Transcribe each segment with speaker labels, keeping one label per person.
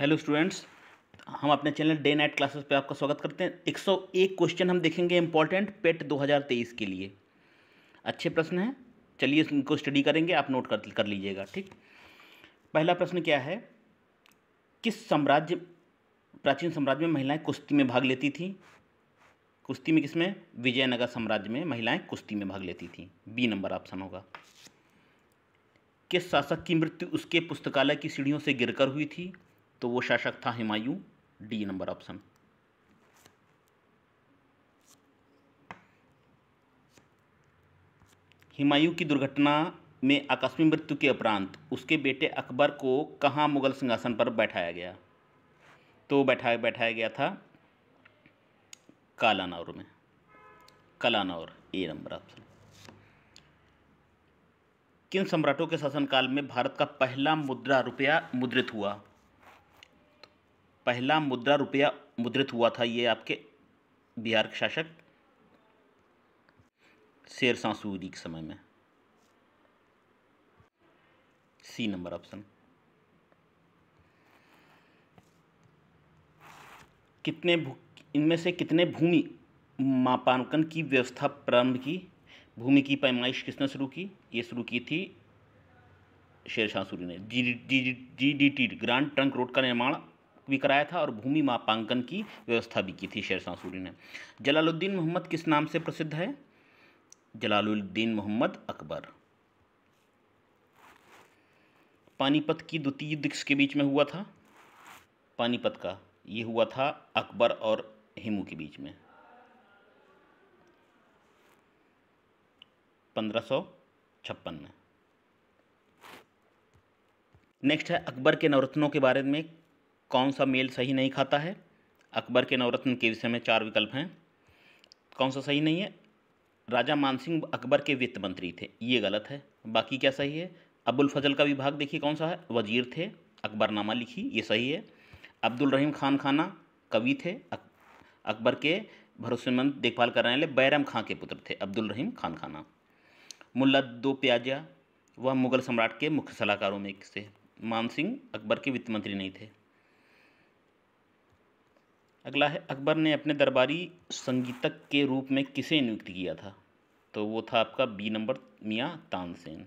Speaker 1: hello students हम अपने channel day night classes पे आपका स्वागत करते हैं 101 क्वेश्चन हम देखेंगे इंपॉर्टेंट पेट 2023 के लिए अच्छे प्रश्न हैं चलिए इनको स्टडी करेंगे आप नोट कर कर लीजिएगा ठीक पहला प्रश्न क्या है किस साम्राज्य प्राचीन साम्राज्य में महिलाएं कुश्ती में भाग लेती थी कुश्ती में किस में विजयनगर साम्राज्य में महिलाएँ कुश्ती में भाग लेती थी बी नंबर ऑप्शन होगा किस शासक की मृत्यु उसके पुस्तकालय की सीढ़ियों से गिरकर हुई थी तो वो शासक था Humayun D number option Humayun की दुर्घटना में आकस्मिक मृत्यु के उपरांत उसके बेटे अकबर को कहाँ मुगल सिंहासन पर बैठाया गया तो बैठाया बैठाया गया था कालानौर में कालानौर ए नंबर ऑप्शन किन सम्राटों के शासनकाल में भारत का पहला मुद्रा रुपया मुद्रित हुआ पहला मुद्रा रुपया मुद्रित हुआ था ये आपके बिहार के शासक शेर शाह सूरी के समय में सी नंबर ऑप्शन कितने इनमें से कितने भूमि मापांकन की व्यवस्था प्रारंभ की भूमि की पैमाइश किसने शुरू की ये शुरू की थी शेर शाह सूरी ने G D T Grand Trunk Road का निर्माण भी कराया था और भूमि मापांकन की व्यवस्था भी की थी शेरशाह सूरी ने जलालुद्दीन मोहम्मद किस नाम से प्रसिद्ध है जलालुद्दीन मोहम्मद अकबर पानीपत की द्वितीय युद्ध के बीच में हुआ था पानीपत का ये हुआ था अकबर और हिमू के बीच में पंद्रह सौ छप्पन में नेक्स्ट है अकबर के नवरत्नों के बारे में कौन सा मेल सही नहीं खाता है अकबर के नवरत्न के विषय में चार विकल्प हैं कौन सा सही नहीं है राजा मानसिंह अकबर के वित्त मंत्री थे ये गलत है बाकी क्या सही है अबुल फजल का विभाग देखिए कौन सा है वजीर थे अकबरनामा लिखी ये सही है अब्दुल रहीम खान खाना कवि थे अकबर के भरोसेमंद देखभाल करने वाले बैरम खां के पुत्र थे अब्दुल रहीम खान खाना मुल्ला दो प्याजा वह मुगल सम्राट के मुख्य सलाहकारों में एक से मान सिंह अकबर के वित्त मंत्री नहीं थे अगला है अकबर ने अपने दरबारी संगीतक के रूप में किसे नियुक्त किया था तो वो था आपका बी नंबर मियाँ तानसेन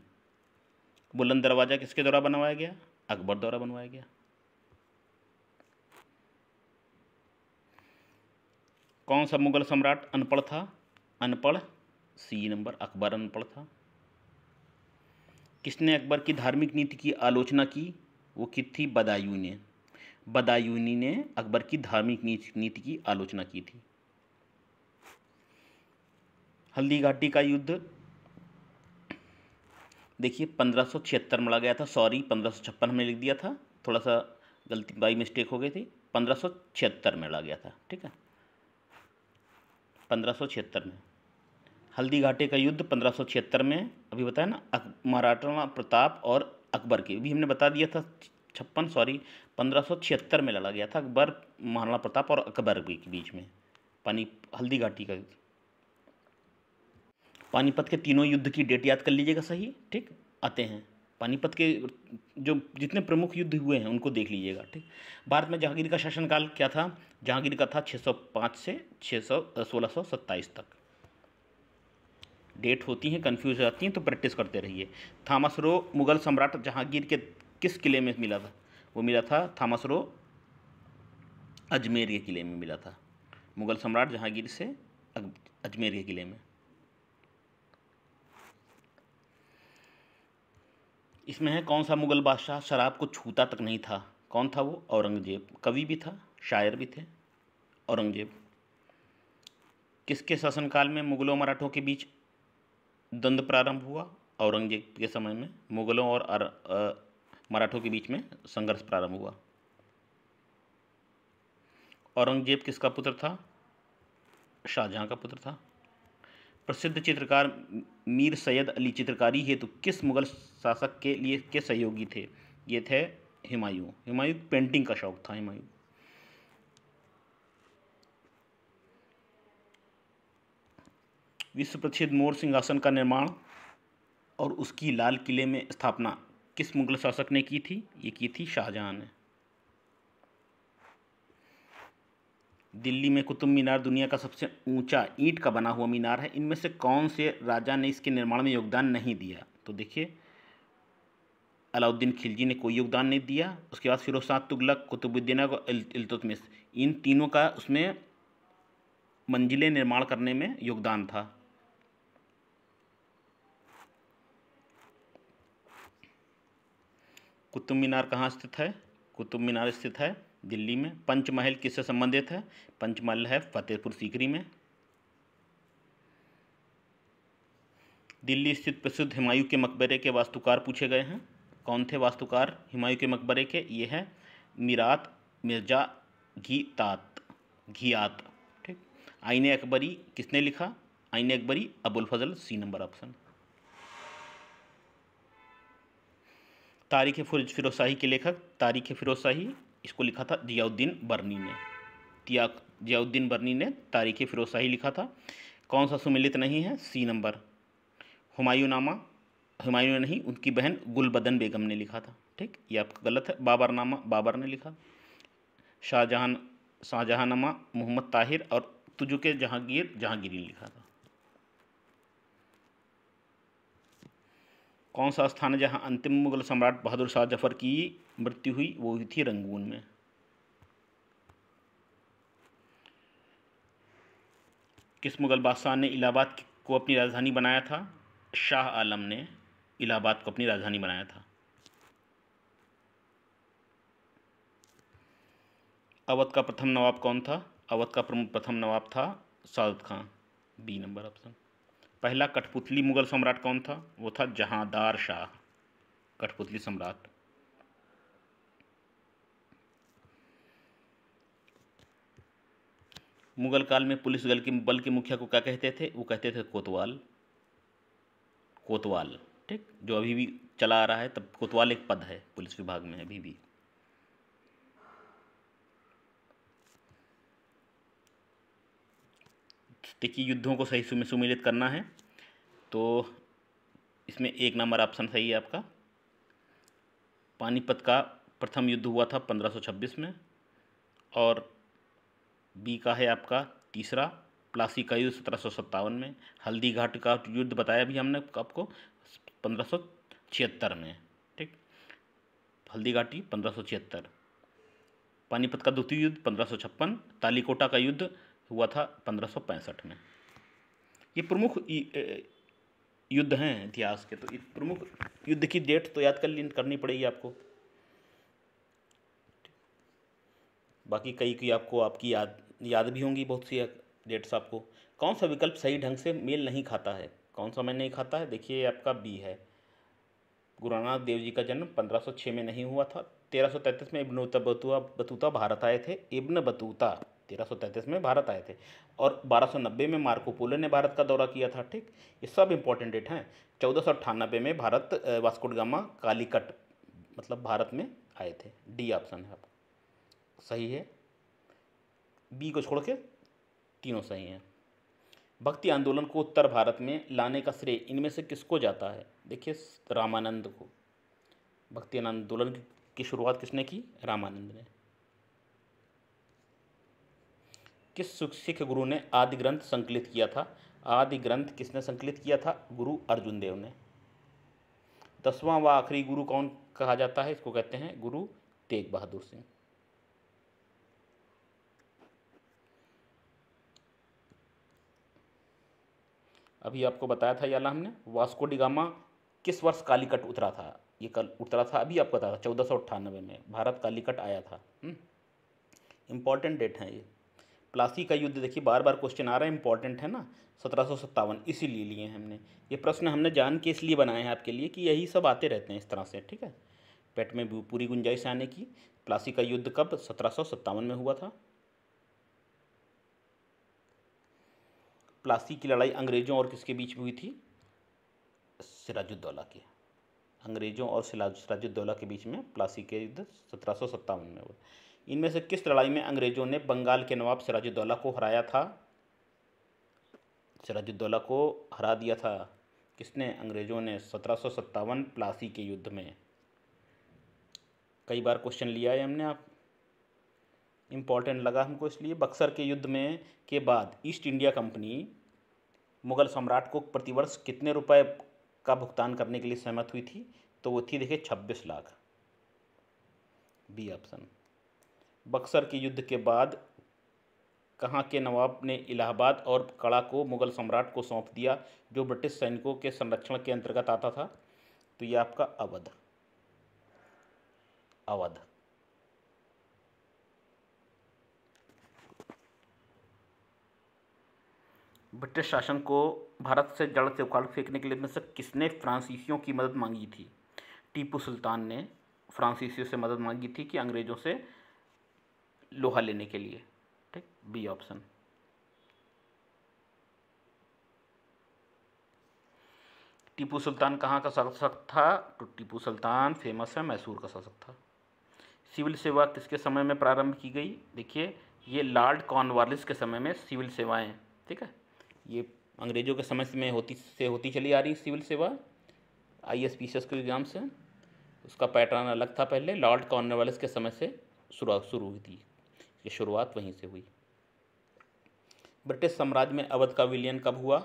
Speaker 1: बुलंद दरवाज़ा किसके द्वारा बनवाया गया अकबर द्वारा बनवाया गया कौन सा मुगल सम्राट अनपढ़ था अनपढ़ सी नंबर अकबर अनपढ़ था किसने अकबर की धार्मिक नीति की आलोचना की वो की थी बदायूं ने बदायूनी ने अकबर की धार्मिक नीति की आलोचना की थी हल्दी घाटी का युद्ध देखिए पंद्रह सौ में गया था सॉरी पंद्रह हमने लिख दिया था थोड़ा सा गलती बाई मिस्टेक हो गई थी पंद्रह सौ में लड़ा गया था ठीक है पंद्रह में हल्दी घाटे का युद्ध पंद्रह में अभी बताया ना मराठा प्रताप और अकबर के भी हमने बता दिया था छप्पन सॉरी पंद्रह में लड़ा गया था अकबर महाराणा प्रताप और अकबर के बीच में पानी हल्दी घाटी का पानीपत के तीनों युद्ध की डेट याद कर लीजिएगा सही ठीक आते हैं पानीपत के जो जितने प्रमुख युद्ध हुए हैं उनको देख लीजिएगा ठीक भारत में जहांगीर का शासनकाल क्या था जहांगीर का था 605 से छः सोलह तक डेट होती हैं कन्फ्यूज हो जाती हैं तो प्रैक्टिस करते रहिए थामस रो मुगल सम्राट जहांगीर के किस किले में मिला था वो मिला था थामसरो अजमेर के किले में मिला था मुग़ल सम्राट जहांगीर से अजमेर के किले में इसमें है कौन सा मुग़ल बादशाह शराब को छूता तक नहीं था कौन था वो औरंगजेब कवि भी था शायर भी थे औरंगजेब किसके शासनकाल में मुग़लों मराठों के बीच द्वंद्व प्रारंभ हुआ औरंगजेब के समय में मुग़लों और मराठों के बीच में संघर्ष प्रारंभ हुआ औरंगजेब किसका पुत्र था शाहजहां का पुत्र था प्रसिद्ध चित्रकार मीर सैयद अली चित्रकारी हेतु तो किस मुगल शासक के लिए के सहयोगी थे ये थे हिमायू हिमायू पेंटिंग का शौक था हुमायूं विश्व प्रसिद्ध मोर सिंहासन का निर्माण और उसकी लाल किले में स्थापना किस मुगल शासक ने की थी ये की थी शाहजहाँ ने दिल्ली में कुतुब मीनार दुनिया का सबसे ऊंचा ईंट का बना हुआ मीनार है इनमें से कौन से राजा ने इसके निर्माण में योगदान नहीं दिया तो देखिए अलाउद्दीन खिलजी ने कोई योगदान नहीं दिया उसके बाद फिरोज शाह तुगलक कुतुबुद्दीन और इलतुतमिस इन तीनों का उसमें मंजिलें निर्माण करने में योगदान था कुतुब मीनार कहाँ स्थित है कुतुब मीनार स्थित है दिल्ली में पंचमहल किससे संबंधित है पंचमहल है फतेहपुर सीकरी में दिल्ली स्थित प्रसिद्ध हिमायू के मकबरे के वास्तुकार पूछे गए हैं कौन थे वास्तुकार हिमायु के मकबरे के ये है मीरात मिर्जा घीतात घियात ठीक आईने अकबरी किसने लिखा Aine Akbari Abul Fazl C number option Tarikh Firoz के लेखक तारीख़ फिरोज इसको लिखा था जियाउद्दीन बर्नी ने तिया जियाउद्दीन बर्नी ने तारीख़ फिरोज लिखा था कौन सा सुमिलित नहीं है सी नंबर हुमायूं नामा हुमायूं ने नहीं उनकी बहन गुलबदन बेगम ने लिखा था ठीक ये आपका गलत है बाबर नामा बाबर ने लिखा शाहजहां नामा मोहम्मद ताहिर और तुजुके जहांगीर जहांगीरी ने लिखा था कौन सा स्थान है जहाँ अंतिम मुगल सम्राट बहादुर शाह जफर की मृत्यु हुई वो हुई थी रंगून में किस मुगल बादशाह ने इलाहाबाद को अपनी राजधानी बनाया था शाह आलम ने इलाहाबाद को अपनी राजधानी बनाया था अवध का प्रथम नवाब कौन था अवध का प्रथम नवाब था Saadat Khan B number option पहला कठपुतली मुगल सम्राट कौन था वो था जहादार शाह कठपुतली सम्राट मुगल काल में पुलिस बल के बल के मुखिया को क्या कहते थे वो कहते थे कोतवाल कोतवाल ठीक जो अभी भी चला आ रहा है तब कोतवाल एक पद है पुलिस विभाग में अभी भी टिकी युद्धों को सही सुम सुमिलित करना है तो इसमें एक नंबर ऑप्शन सही है आपका पानीपत का प्रथम युद्ध हुआ था 1526 में और बी का है आपका तीसरा प्लासी का युद्ध सत्रह में हल्दी घाट का युद्ध बताया भी हमने आपको पंद्रह में ठीक हल्दी घाटी पंद्रह पानीपत का द्वितीय युद्ध पंद्रह तालीकोटा का युद्ध हुआ था पंद्रह में ये प्रमुख युद्ध हैं इतिहास के तो प्रमुख युद्ध की डेट तो याद कर करनी पड़ेगी आपको बाकी कई की आपको आपकी याद याद भी होंगी बहुत सी डेट्स आपको कौन सा विकल्प सही ढंग से मेल नहीं खाता है कौन सा मैं नहीं खाता है देखिए आपका बी है गुरु नानक देव जी का जन्म 1506 में नहीं हुआ था 1333 में इब्न बतूता बतूता भारत आए थे इब्न बतूता 1333 में भारत आए थे और 1290 में मार्को पोलो ने भारत का दौरा किया था ठीक ये सब इम्पोर्टेंट डेट हैं चौदह में भारत वास्कोडगामा कालीकट मतलब भारत में आए थे डी ऑप्शन है आपका सही है बी को छोड़ के तीनों सही हैं भक्ति आंदोलन को उत्तर भारत में लाने का श्रेय इनमें से किसको जाता है देखिए रामानंद को भक्ति आंदोलन की शुरुआत किसने की रामानंद ने किस सिख गुरु ने आदि ग्रंथ संकलित किया था आदि ग्रंथ किसने संकलित किया था गुरु अर्जुन देव ने दसवां व आखिरी गुरु कौन कहा जाता है इसको कहते हैं गुरु तेग बहादुर सिंह अभी आपको बताया था याला हमने वास्को डिगामा किस वर्ष कालीकट उतरा था ये कल उतरा था अभी आपको बताया था चौदह में भारत कालीकट आया था इम्पॉर्टेंट हम्म, डेट है ये प्लासी का युद्ध देखिए बार बार क्वेश्चन आ रहा है इंपॉर्टेंट है ना सत्रह इसीलिए लिए हमने ये प्रश्न हमने जान के इसलिए बनाए हैं आपके लिए कि यही सब आते रहते हैं इस तरह से ठीक है पेट में पूरी गुंजाइश आने की प्लासी का युद्ध कब सत्रह में हुआ था प्लासी की लड़ाई अंग्रेज़ों और किसके बीच में हुई थी सिराजुद्दौला की अंग्रेज़ों और सिराजुद्दौला के बीच में प्लासी के युद्ध सत्रह में हुआ इनमें से किस लड़ाई में अंग्रेज़ों ने बंगाल के नवाब सिराजुद्दौला को हराया था सिराजुद्दौला को हरा दिया था किसने अंग्रेज़ों ने सत्रह प्लासी के युद्ध में कई बार क्वेश्चन लिया है हमने आप इम्पॉर्टेंट लगा हमको इसलिए बक्सर के युद्ध में के बाद ईस्ट इंडिया कंपनी मुग़ल सम्राट को प्रतिवर्ष कितने रुपए का भुगतान करने के लिए सहमत हुई थी तो वो थी देखिए छब्बीस लाख बी ऑप्शन बक्सर के युद्ध के बाद कहाँ के नवाब ने इलाहाबाद और कड़ा को मुग़ल सम्राट को सौंप दिया जो ब्रिटिश सैनिकों के संरक्षण के अंतर्गत आता था तो ये आपका अवध अवध ब्रिटिश शासन को भारत से जड़ से उखाड़ फेंकने के लिए में से किसने फ्रांसीसियों की मदद मांगी थी टीपू सुल्तान ने फ्रांसीसियों से मदद मांगी थी कि अंग्रेज़ों से लोहा लेने के लिए ठीक बी ऑप्शन टीपू सुल्तान कहाँ का शासक था तो टीपू सुल्तान फेमस है मैसूर का शासक था सिविल सेवा किसके समय में प्रारंभ की गई देखिए ये लॉर्ड कॉर्नवालिस के समय में सिविल सेवाएं ठीक है ये अंग्रेजों के समय में होती से होती चली आ रही सिविल सेवा I S P C S के एग्ज़ाम से उसका पैटर्न अलग था पहले लॉर्ड कॉर्नवालिस के समय से शुरू हुई थी ये शुरुआत वहीं से हुई ब्रिटिश साम्राज्य में अवध का विलियन कब हुआ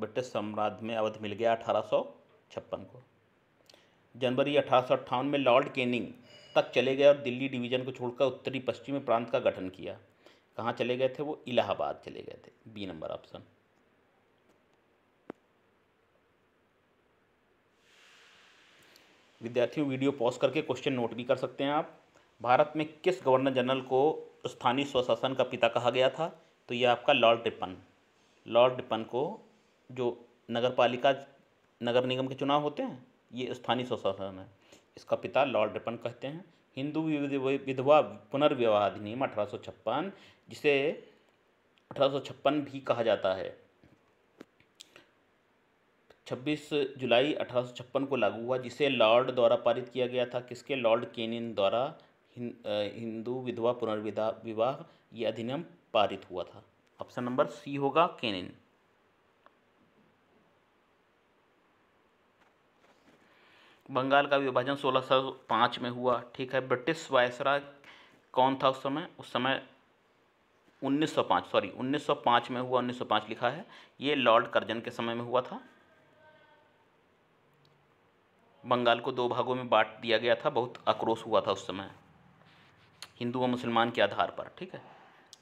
Speaker 1: ब्रिटिश साम्राज्य में अवध मिल गया अठारह को जनवरी अठारह में लॉर्ड केनिंग तक चले गए और दिल्ली डिवीजन को छोड़कर उत्तरी पश्चिमी प्रांत का गठन किया कहाँ चले गए थे वो इलाहाबाद चले गए थे बी नंबर ऑप्शन विद्यार्थियों वीडियो पॉज करके क्वेश्चन नोट भी कर सकते हैं आप भारत में किस गवर्नर जनरल को स्थानीय स्वशासन का पिता कहा गया था तो ये आपका लॉर्ड डिपन लॉर्ड डिपन को जो नगर पालिका नगर निगम के चुनाव होते हैं ये स्थानीय स्वशासन है इसका पिता लॉर्ड डिपन कहते हैं हिंदू विधवा पुनर्विवाह अधिनियम अठारह जिसे अठारह भी कहा जाता है 26 जुलाई अठारह को लागू हुआ जिसे लॉर्ड द्वारा पारित किया गया था किसके लॉर्ड केनिन द्वारा हिंदू विधवा पुनर्विधा विवाह ये अधिनियम पारित हुआ था ऑप्शन नंबर सी होगा केनिन बंगाल का विभाजन सोलह में हुआ ठीक है ब्रिटिश वायसराय कौन था उस समय उस समय 1905 सॉरी 1905 में हुआ 1905 लिखा है ये लॉर्ड कर्जन के समय में हुआ था बंगाल को दो भागों में बांट दिया गया था बहुत आक्रोश हुआ था उस समय हिंदू व मुसलमान के आधार पर ठीक है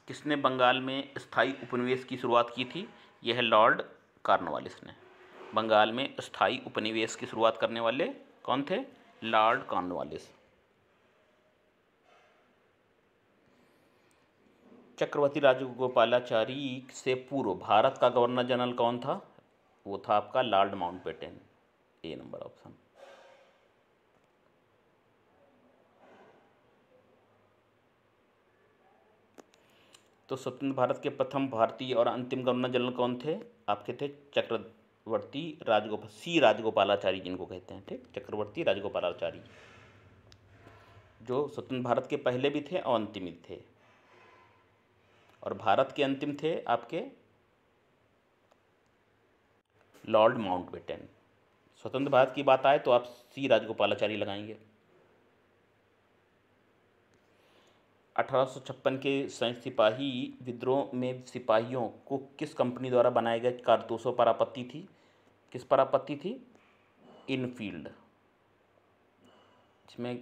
Speaker 1: किसने बंगाल में स्थाई उपनिवेश की शुरुआत की थी यह लॉर्ड कार्नवालिस ने बंगाल में स्थाई उपनिवेश की शुरुआत करने वाले कौन थे लॉर्ड कार्नवालिस चक्रवर्ती राजगोपालाचारी से पूर्व भारत का गवर्नर जनरल कौन था वो था आपका Lord Mountbatten A number option तो स्वतंत्र भारत के प्रथम भारतीय और अंतिम गवर्नर जनरल कौन थे आपके थे चक्रवर्ती राजगोपाल सी राजगोपालाचारी जिनको कहते हैं ठीक चक्रवर्ती राजगोपालाचारी जो स्वतंत्र भारत के पहले भी थे और अंतिम भी थे और भारत के अंतिम थे आपके लॉर्ड माउंटबेटन स्वतंत्र भारत की बात आए तो आप सी राजगोपालाचारी लगाएंगे अठारह के सैन्य सिपाही विद्रोह में सिपाहियों को किस कंपनी द्वारा बनाए गए कारतूसों पर आपत्ति थी किस पर आपत्ति थी इनफील्ड जिसमें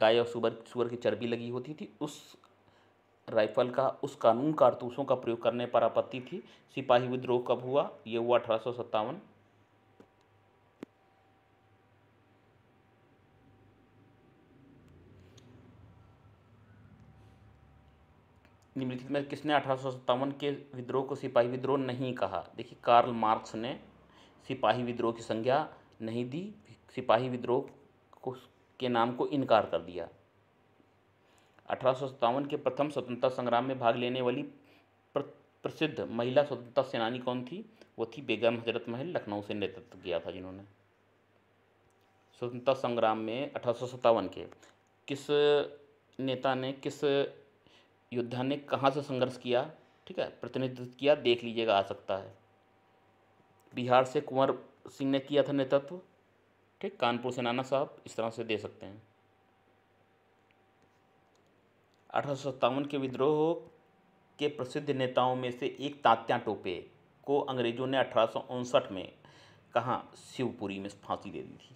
Speaker 1: गाय और सुबर सुअर की चर्बी लगी होती थी उस राइफल का उस कानून कारतूसों का प्रयोग करने पर आपत्ति थी सिपाही विद्रोह कब हुआ ये हुआ अठारह निम्नलिखित में किसने अठारह के विद्रोह को सिपाही विद्रोह नहीं कहा देखिए कार्ल मार्क्स ने सिपाही विद्रोह की संज्ञा नहीं दी सिपाही विद्रोह को के नाम को इनकार कर दिया अठारह के प्रथम स्वतंत्रता संग्राम में भाग लेने वाली प्र, प्रसिद्ध महिला स्वतंत्रता सेनानी कौन थी वो थी बेगम हजरत महल लखनऊ से नेतृत्व किया था जिन्होंने स्वतंत्रता संग्राम में अठारह के किस नेता ने किस योद्धा ने कहाँ से संघर्ष किया ठीक है प्रतिनिधित्व किया देख लीजिएगा आ सकता है बिहार से कुंवर सिंह ने किया था नेतृत्व ठीक कानपुर से नाना साहब इस तरह से दे सकते हैं अठारह के विद्रोह के प्रसिद्ध नेताओं में से एक तात्या टोपे को अंग्रेजों ने अठारह में कहाँ शिवपुरी में फांसी दे दी थी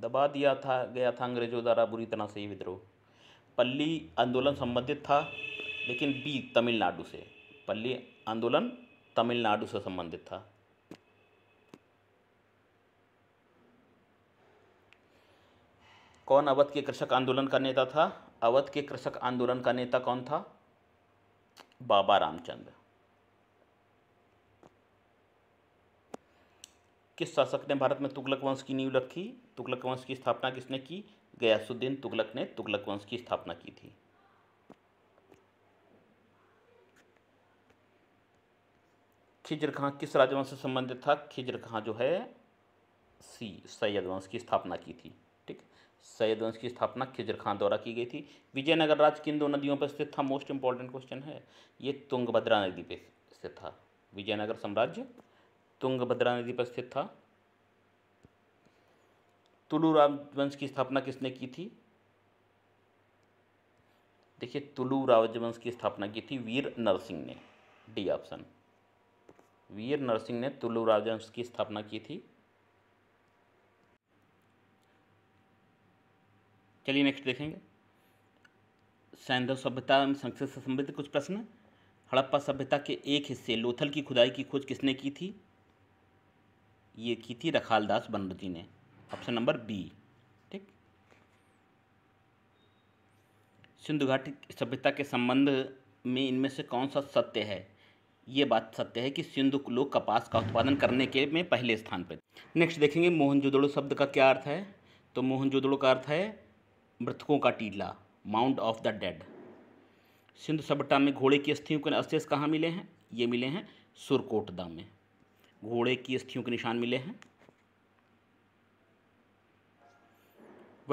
Speaker 1: दबा दिया था गया था अंग्रेजों द्वारा बुरी तरह से ये विद्रोह पल्ली आंदोलन संबंधित था लेकिन बी तमिलनाडु से पल्ली आंदोलन तमिलनाडु से संबंधित था कौन अवध के कृषक आंदोलन का नेता था अवध के कृषक आंदोलन का नेता कौन था बाबा रामचंद्र किस शासक ने भारत में तुगलक वंश की नींव रखी तुगलक वंश की स्थापना किसने की गयासुद्दीन तुगलक ने तुगलक वंश की स्थापना की थी खिजर खां किस राजवंश से संबंधित था खिजर खां जो है सी सैयद वंश की स्थापना की थी ठीक सैयद वंश की स्थापना खिजर खां द्वारा की गई थी विजयनगर राज्य किन दो नदियों पर स्थित था मोस्ट इंपॉर्टेंट क्वेश्चन है ये तुंगभद्रा नदी पर स्थित था विजयनगर साम्राज्य तुंगभद्रा नदी पर स्थित था तुलु राजवंश की स्थापना किसने की थी देखिए तुलु राजवंश की स्थापना की थी वीर नरसिंह ने डी ऑप्शन वीर नरसिंह ने तुलु राजवंश की स्थापना की थी चलिए नेक्स्ट देखेंगे सैंधव सभ्यता एवं से संबंधित कुछ प्रश्न हड़प्पा सभ्यता के एक हिस्से लोथल की खुदाई की खोज किसने की थी ये की थी रखालदास बनर्जी ने ऑप्शन नंबर बी ठीक सिंधु घाटी सभ्यता के संबंध में इनमें से कौन सा सत्य है ये बात सत्य है कि सिंधु लोग कपास का उत्पादन करने के में पहले स्थान पर नेक्स्ट देखेंगे मोहनजोदड़ो शब्द का क्या अर्थ है तो मोहनजोदड़ो का अर्थ है मृतकों का टीला mount of the dead Sindhu सभ्यता में घोड़े की अस्थियों के अवशेष कहाँ मिले हैं ये मिले हैं सुरकोटदा में घोड़े की अस्थियों के निशान मिले हैं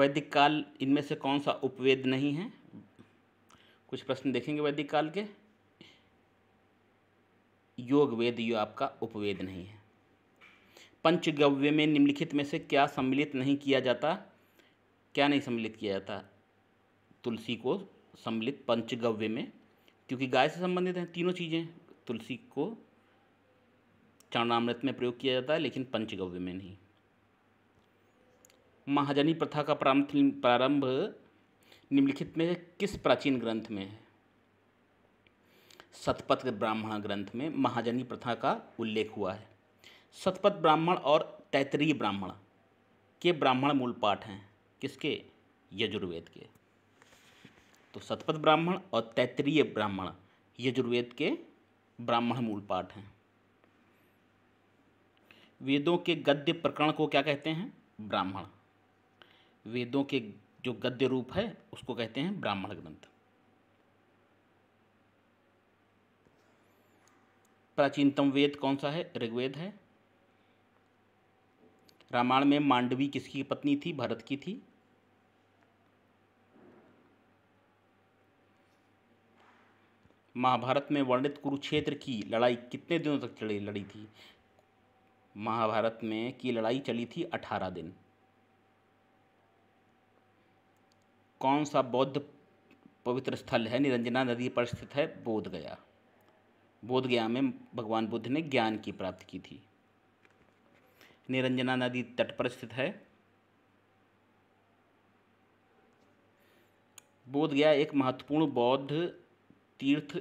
Speaker 1: वैदिक काल इनमें से कौन सा उपवेद नहीं है कुछ प्रश्न देखेंगे वैदिक काल के योग वेद यो आपका उपवेद नहीं है पंचगव्य में निम्नलिखित में से क्या सम्मिलित नहीं किया जाता क्या नहीं सम्मिलित किया जाता तुलसी को सम्मिलित पंचगव्य में क्योंकि गाय से संबंधित हैं तीनों चीज़ें तुलसी को चरणामृत में प्रयोग किया जाता है लेकिन पंचगव्य में नहीं महाजनी प्रथा का प्रारंभ प्रारंभ निम्नलिखित में किस प्राचीन ग्रंथ में है सतपथ ब्राह्मण ग्रंथ में महाजनी प्रथा का उल्लेख हुआ है सतपथ ब्राह्मण और तैतरीय ब्राह्मण के ब्राह्मण मूल पाठ हैं किसके यजुर्वेद के तो सतपथ ब्राह्मण और तैतरीय ब्राह्मण यजुर्वेद के ब्राह्मण मूल पाठ हैं वेदों के गद्य प्रकरण को क्या कहते हैं ब्राह्मण वेदों के जो गद्य रूप है उसको कहते हैं ब्राह्मण ग्रंथ प्राचीनतम वेद कौन सा है ऋग्वेद है रामायण में मांडवी किसकी पत्नी थी भरत की थी महाभारत में वर्णित कुरुक्षेत्र की लड़ाई कितने दिनों तक चली लड़ी थी महाभारत में की लड़ाई चली थी अठारह दिन कौन सा बौद्ध पवित्र स्थल है निरंजना नदी पर स्थित है बोध गया बोध गया में भगवान बुद्ध ने ज्ञान की प्राप्ति की थी निरंजना नदी तट पर स्थित है बोध गया एक महत्वपूर्ण बौद्ध तीर्थ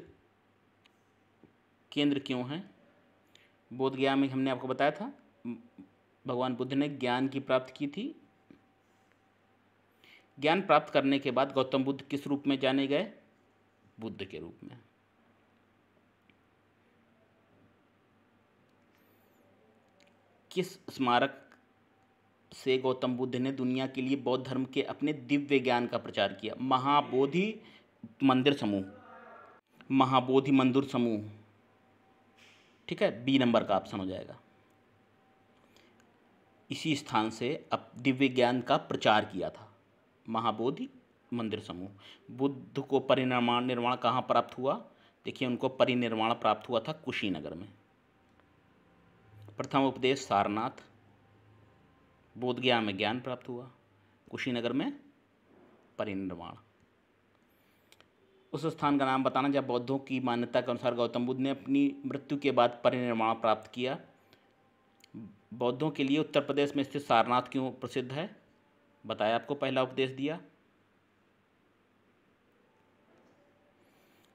Speaker 1: केंद्र क्यों है बोध गया में हमने आपको बताया था भगवान बुद्ध ने ज्ञान की प्राप्ति की थी ज्ञान प्राप्त करने के बाद गौतम बुद्ध किस रूप में जाने गए बुद्ध के रूप में किस स्मारक से गौतम बुद्ध ने दुनिया के लिए बौद्ध धर्म के अपने दिव्य ज्ञान का प्रचार किया महाबोधि मंदिर समूह महाबोधि मंदिर समूह ठीक है बी नंबर का ऑप्शन हो जाएगा इसी स्थान से अब दिव्य ज्ञान का प्रचार किया था महाबोधि मंदिर समूह बुद्ध को परिनिर्माण निर्माण कहाँ प्राप्त हुआ देखिए उनको परिनिर्माण प्राप्त हुआ था कुशीनगर में प्रथम उपदेश सारनाथ बोधगया गया में ज्ञान प्राप्त हुआ कुशीनगर में परिनिर्वाण उस स्थान का नाम बताना जब बौद्धों की मान्यता के अनुसार गौतम बुद्ध ने अपनी मृत्यु के बाद परिनिर्माण प्राप्त किया बौद्धों के लिए उत्तर प्रदेश में स्थित सारनाथ क्यों प्रसिद्ध है बताया आपको पहला उपदेश दिया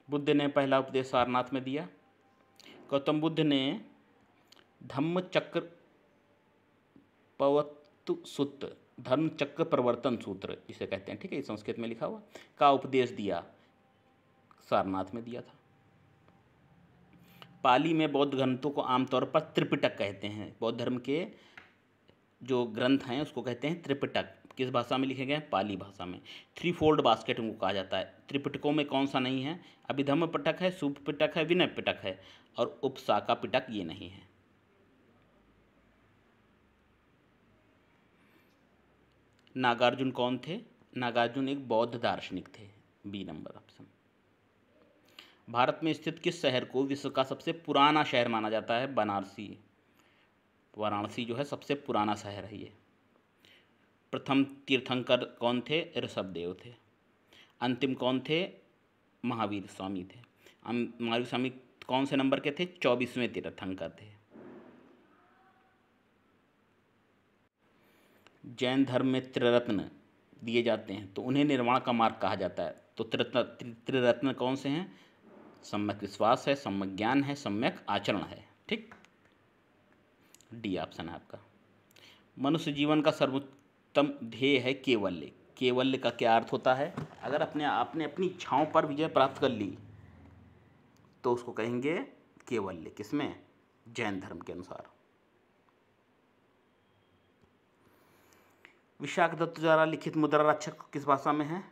Speaker 1: बुद्ध ने पहला उपदेश सारनाथ में दिया गौतम बुद्ध ने धम्म चक्र पवत्तु सूत्र धर्म चक्र प्रवर्तन सूत्र इसे कहते हैं ठीक है संस्कृत में लिखा हुआ का उपदेश दिया सारनाथ में दिया था पाली में बौद्ध ग्रंथों को आमतौर पर त्रिपिटक कहते हैं बौद्ध धर्म के जो ग्रंथ हैं उसको कहते हैं त्रिपिटक किस भाषा में लिखे गए पाली भाषा में थ्री फोल्ड बास्केट उनको कहा जाता है त्रिपिटकों में कौन सा नहीं है अभिधम पिटक है सुप पिटक है विनय पिटक है और उपशाखा पिटक ये नहीं है नागार्जुन कौन थे नागार्जुन एक बौद्ध दार्शनिक थे बी नंबर ऑप्शन भारत में स्थित किस शहर को विश्व का सबसे पुराना शहर माना जाता है बनारसी वाराणसी जो है सबसे पुराना शहर है ये प्रथम तीर्थंकर कौन थे ऋषभदेव थे अंतिम कौन थे महावीर स्वामी थे महावीर स्वामी कौन से नंबर के थे चौबीसवें तीर्थंकर थे जैन धर्म में त्रिरत्न दिए जाते हैं तो उन्हें निर्माण का मार्ग कहा जाता है तो त्रिरत्न त्रिरत्न कौन से हैं सम्यक विश्वास है सम्यक ज्ञान है सम्यक आचरण है ठीक डी ऑप्शन है आपका मनुष्य जीवन का सर्वोच्च उत्तम ध्येय है केवल्य केवल्य का क्या अर्थ होता है अगर अपने आपने अपनी इच्छाओं पर विजय प्राप्त कर ली तो उसको कहेंगे केवल्य किसमें जैन धर्म के अनुसार विशाख दत्त द्वारा लिखित मुद्रा राक्षस किस भाषा में है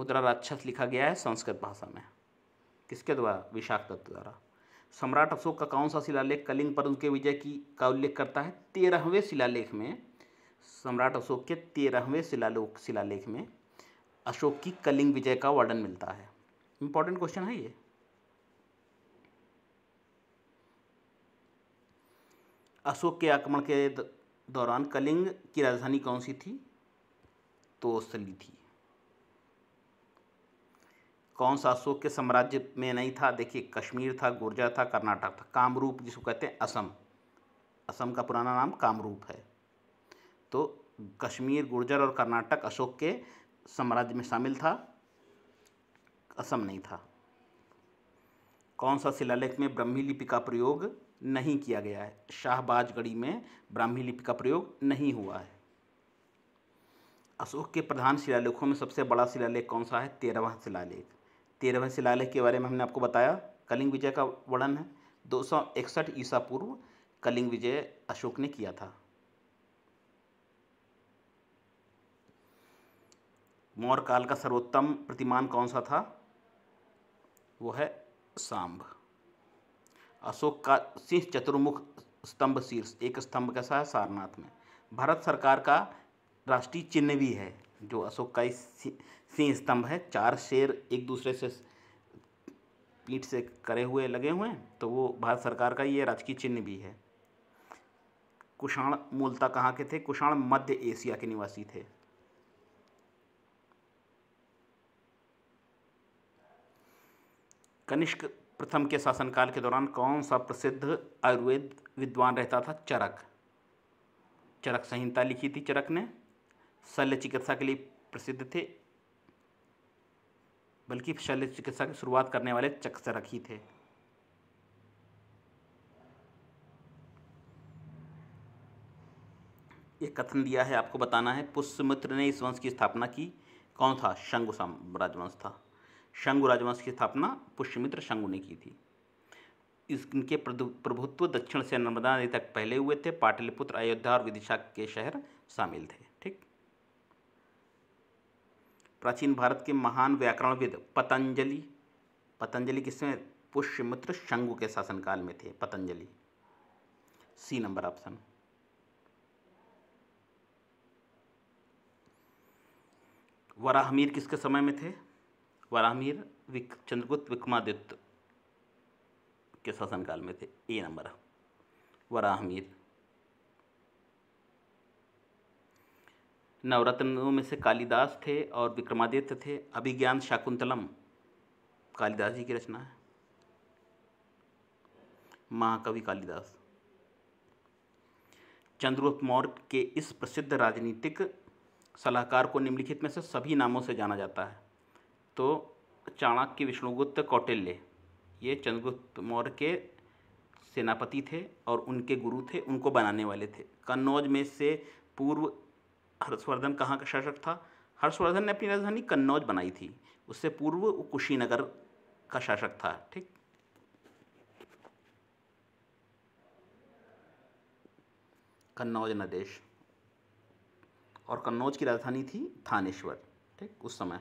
Speaker 1: मुद्रा राक्षस लिखा गया है संस्कृत भाषा में किसके द्वारा विशाख दत्त द्वारा सम्राट अशोक का कौन सा शिलालेख कलिंग पर उनके विजय की का उल्लेख करता है तेरहवें शिलालेख में सम्राट अशोक के तेरहवें शिलालेख शिलालेख में अशोक की कलिंग विजय का वर्णन मिलता है इम्पॉर्टेंट क्वेश्चन है ये अशोक के आक्रमण के दौरान कलिंग की राजधानी कौन सी थी तो सली थी कौन सा अशोक के साम्राज्य में नहीं था देखिए कश्मीर था गुर्जर था कर्नाटक था कामरूप जिसको कहते हैं असम असम का पुराना नाम कामरूप है तो कश्मीर गुर्जर और कर्नाटक अशोक के साम्राज्य में शामिल था असम नहीं था कौन सा शिलालेख में ब्राह्मी लिपि का प्रयोग नहीं किया गया है शाहबाजगढ़ी में ब्राह्मी लिपि का प्रयोग नहीं हुआ है अशोक के प्रधान शिलालेखों में सबसे बड़ा शिलालेख कौन सा है तेरहवा शिलालेख तेरहवें शिलालेख के बारे में हमने आपको बताया कलिंग विजय का वर्णन है दो सौ इकसठ ईसा पूर्व कलिंग विजय अशोक ने किया था मौर्य काल का सर्वोत्तम प्रतिमान कौन सा था वो है सांब अशोक का सिंह चतुर्मुख स्तंभ शीर्ष एक स्तंभ कैसा है सारनाथ में भारत सरकार का राष्ट्रीय चिन्ह भी है जो अशोक का सिंह स्तंभ है चार शेर एक दूसरे से पीठ से करे हुए लगे हुए हैं तो वो भारत सरकार का ये राजकीय चिन्ह भी है कुषाण मूलता कहाँ के थे कुषाण मध्य एशिया के निवासी थे कनिष्क प्रथम के शासनकाल के दौरान कौन सा प्रसिद्ध आयुर्वेद विद्वान रहता था चरक चरक संहिता लिखी थी चरक ने शल्य चिकित्सा के लिए प्रसिद्ध थे बल्कि शल्य चिकित्सा की शुरुआत करने वाले चक चरक ही थे ये कथन दिया है आपको बताना है पुष्यमित्र ने इस वंश की स्थापना की कौन था शंगु साम्राज्य वंश था शंगु राजवंश की स्थापना पुष्यमित्र शंगु ने की थी इनके प्रभुत्व दक्षिण से नर्मदा नदी तक पहले हुए थे पाटलिपुत्र अयोध्या और विदिशा के शहर शामिल थे ठीक प्राचीन भारत के महान व्याकरणविद पतंजलि पतंजलि किसमें पुष्यमित्र शंगु के शासनकाल में थे Patanjali C number option Varahamihira किसके समय में थे वराहमीर विक चंद्रगुप्त विक्रमादित्य के शासनकाल में थे ए नंबर वराहमीर नवरत्नों में से कालिदास थे और विक्रमादित्य थे अभिज्ञान शाकुंतलम कालिदास जी की रचना है महाकवि कालिदास चंद्रगुप्त मौर्य के इस प्रसिद्ध राजनीतिक सलाहकार को निम्नलिखित में से सभी नामों से जाना जाता है तो चाणक्य विष्णुगुप्त कौटिल्य ये चंद्रगुप्त मौर्य के सेनापति थे और उनके गुरु थे उनको बनाने वाले थे कन्नौज में से पूर्व हर्षवर्धन कहाँ का शासक था हर्षवर्धन ने अपनी राजधानी कन्नौज बनाई थी उससे पूर्व कुशीनगर का शासक था ठीक कन्नौज नदेश और कन्नौज की राजधानी थी थानेश्वर ठीक उस समय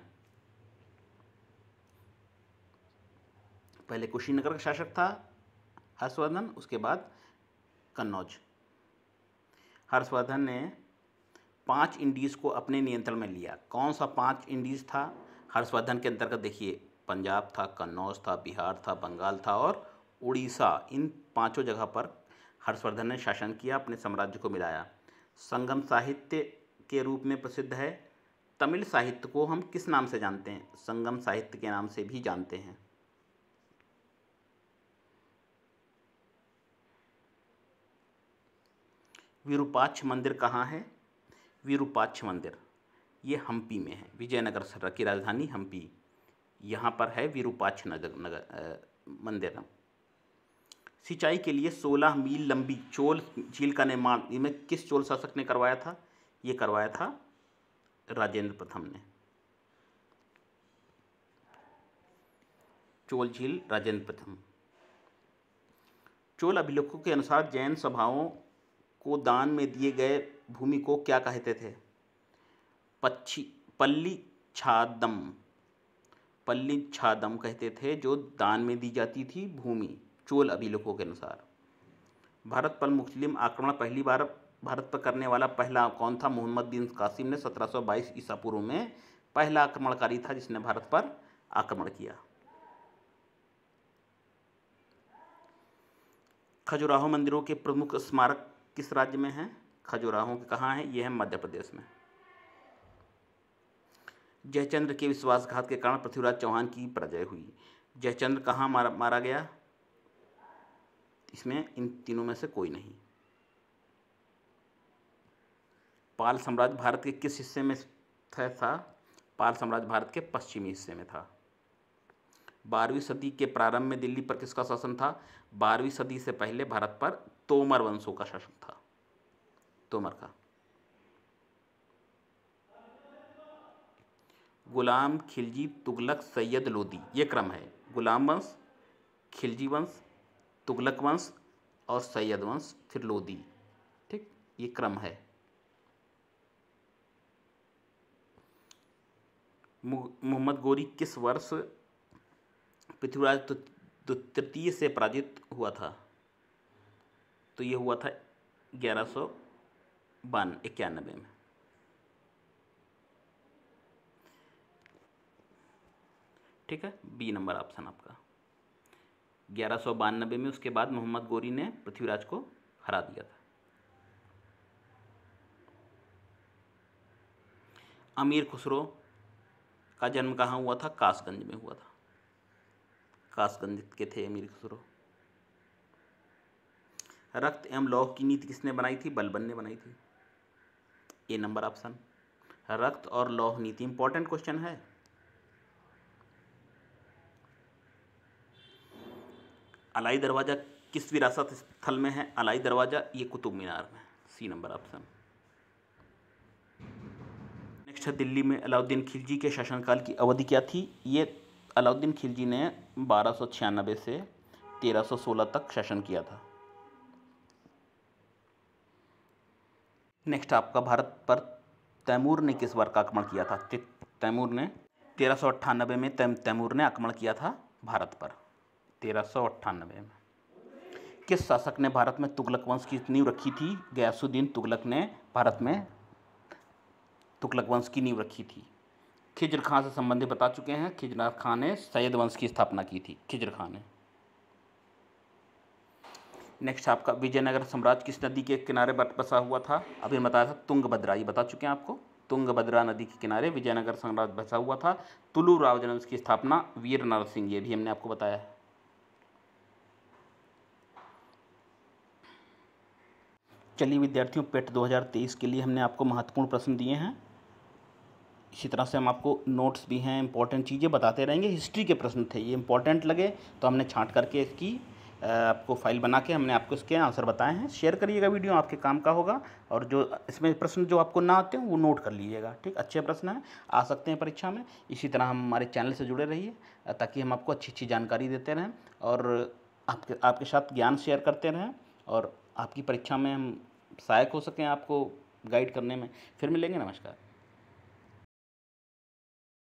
Speaker 1: पहले कुशीनगर का शासक था हर्षवर्धन उसके बाद कन्नौज हर्षवर्धन ने पांच इंडीज़ को अपने नियंत्रण में लिया कौन सा पांच इंडीज़ था हर्षवर्धन के अंतर्गत देखिए पंजाब था कन्नौज था बिहार था बंगाल था और उड़ीसा इन पांचों जगह पर हर्षवर्धन ने शासन किया अपने साम्राज्य को मिलाया संगम साहित्य के रूप में प्रसिद्ध है तमिल साहित्य को हम किस नाम से जानते हैं संगम साहित्य के नाम से भी जानते हैं विरूपाक्ष मंदिर कहाँ है विरूपाक्ष मंदिर ये हम्पी में है विजयनगर सर की राजधानी हम्पी यहाँ पर है विरूपाक्ष नगर नगर मंदिर सिंचाई के लिए 16 मील लंबी चोल झील का निर्माण इनमें किस चोल शासक ने करवाया था ये करवाया था राजेंद्र प्रथम ने चोल झील राजेंद्र प्रथम चोल अभिलेखों के अनुसार जैन सभाओं को दान में दिए गए भूमि को क्या कहते थे पच्छी पल्ली छादम पल्ली छादम कहते थे जो दान में दी जाती थी भूमि चोल अभिलेखों के अनुसार भारत पर मुस्लिम आक्रमण पहली बार भारत पर करने वाला पहला कौन था मोहम्मद बिन कासिम ने 1722 ईसा पूर्व में पहला आक्रमणकारी था जिसने भारत पर आक्रमण किया खजुराहो मंदिरों के प्रमुख स्मारक किस राज्य में है खजुराहो कहाँ है यह है मध्य प्रदेश में जयचंद्र के विश्वासघात के कारण पृथ्वीराज चौहान की पराजय हुई जयचंद्र कहाँ मारा मारा गया इसमें इन तीनों में से कोई नहीं पाल साम्राज्य भारत के किस हिस्से में था पाल साम्राज्य भारत के पश्चिमी हिस्से में था बारहवीं सदी के प्रारंभ में दिल्ली पर किसका शासन था बारहवीं सदी से पहले भारत पर तोमर वंशों का शासन था तोमर का गुलाम खिलजी तुगलक सैयद लोदी ये क्रम है गुलाम वंश खिलजी वंश तुगलक वंश और सैयद वंश फिर लोदी ठीक ये क्रम है मोहम्मद गोरी किस वर्ष पृथ्वीराज तो तृतीय से पराजित हुआ था तो ये हुआ था ग्यारह सौ बान इक्यानबे में ठीक है बी नंबर ऑप्शन आपका ग्यारह सौ बानबे में उसके बाद मोहम्मद गोरी ने पृथ्वीराज को हरा दिया था अमीर खुसरो का जन्म कहाँ हुआ था कासगंज में हुआ था खास के थे अमीर खुसरो रक्त एवं लौह की नीति किसने बनाई थी बलबन ने बनाई थी ए नंबर ऑप्शन रक्त और लौह नीति इंपॉर्टेंट क्वेश्चन है अलाई दरवाज़ा किस विरासत स्थल में है अलाई दरवाज़ा ये कुतुब मीनार में सी नंबर ऑप्शन नेक्स्ट है दिल्ली में अलाउद्दीन खिलजी के शासनकाल की अवधि क्या थी ये अलाउद्दीन खिलजी ने बारह से 1316 तक शासन किया था नेक्स्ट आपका भारत पर तैमूर ने किस बार का आक्रमण किया था तैमूर ने तेरह में तैम तैमूर ने आक्रमण किया था भारत पर तेरह में किस शासक ने भारत में तुगलक वंश की नींव रखी थी गयासुद्दीन तुगलक ने भारत में तुगलक वंश की नींव रखी थी खिजर खां से संबंधित बता चुके हैं खिजर खां ने सैयद वंश की स्थापना की थी खिजर खां ने नेक्स्ट आपका विजयनगर साम्राज्य किस नदी के किनारे बसा हुआ था अभी बताया था तुंगभद्रा ये बता चुके हैं आपको तुंगभद्रा नदी के किनारे विजयनगर साम्राज्य बसा हुआ था तुलू राव जनवंश की स्थापना वीर नरसिंह ये भी हमने आपको बताया है चलिए विद्यार्थियों पेट 2023 के लिए हमने आपको महत्वपूर्ण प्रश्न दिए हैं इसी तरह से हम आपको नोट्स भी हैं इंपॉर्टेंट चीज़ें बताते रहेंगे हिस्ट्री के प्रश्न थे ये इंपॉर्टेंट लगे तो हमने छांट करके इसकी आपको फाइल बना के हमने आपको इसके आंसर बताए हैं शेयर करिएगा वीडियो आपके काम का होगा और जो इसमें प्रश्न जो आपको ना आते हैं वो नोट कर लीजिएगा ठीक अच्छे प्रश्न हैं आ सकते हैं परीक्षा में इसी तरह हम हमारे चैनल से जुड़े रहिए ताकि हम आपको अच्छी अच्छी जानकारी देते रहें और आपके आपके साथ ज्ञान शेयर करते रहें और आपकी परीक्षा में हम सहायक हो सकें आपको गाइड करने में फिर मिलेंगे नमस्कार